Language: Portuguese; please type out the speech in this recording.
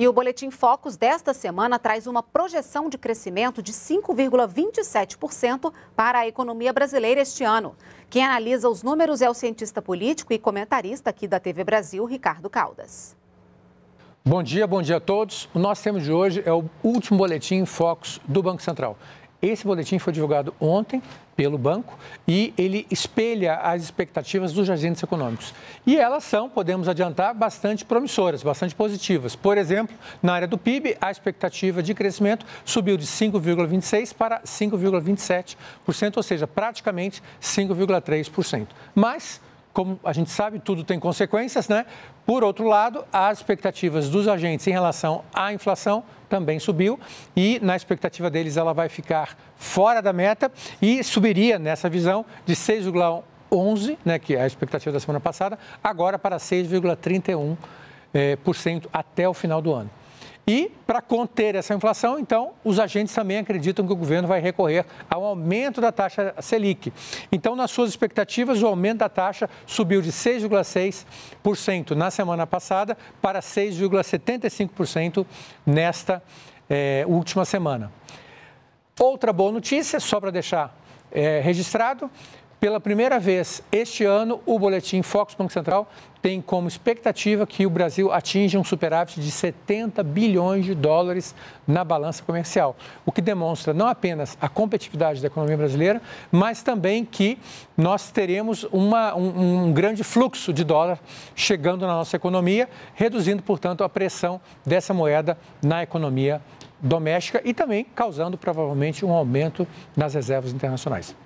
E o Boletim Focus desta semana traz uma projeção de crescimento de 5,27% para a economia brasileira este ano. Quem analisa os números é o cientista político e comentarista aqui da TV Brasil, Ricardo Caldas. Bom dia, bom dia a todos. O nosso tema de hoje é o último boletim Focus do Banco Central. Esse boletim foi divulgado ontem pelo banco e ele espelha as expectativas dos agentes econômicos. E elas são, podemos adiantar, bastante promissoras, bastante positivas. Por exemplo, na área do PIB, a expectativa de crescimento subiu de 5,26 para 5,27%, ou seja, praticamente 5,3%. Mas como a gente sabe, tudo tem consequências, né? Por outro lado, as expectativas dos agentes em relação à inflação também subiu e na expectativa deles ela vai ficar fora da meta e subiria nessa visão de 6,11, né, que é a expectativa da semana passada, agora para 6,31% eh, até o final do ano. E, para conter essa inflação, então, os agentes também acreditam que o governo vai recorrer ao aumento da taxa Selic. Então, nas suas expectativas, o aumento da taxa subiu de 6,6% na semana passada para 6,75% nesta é, última semana. Outra boa notícia, só para deixar é, registrado, pela primeira vez este ano, o boletim Focus Banco Central tem como expectativa que o Brasil atinja um superávit de 70 bilhões de dólares na balança comercial, o que demonstra não apenas a competitividade da economia brasileira, mas também que nós teremos uma, um, um grande fluxo de dólar chegando na nossa economia, reduzindo, portanto, a pressão dessa moeda na economia doméstica e também causando provavelmente um aumento nas reservas internacionais.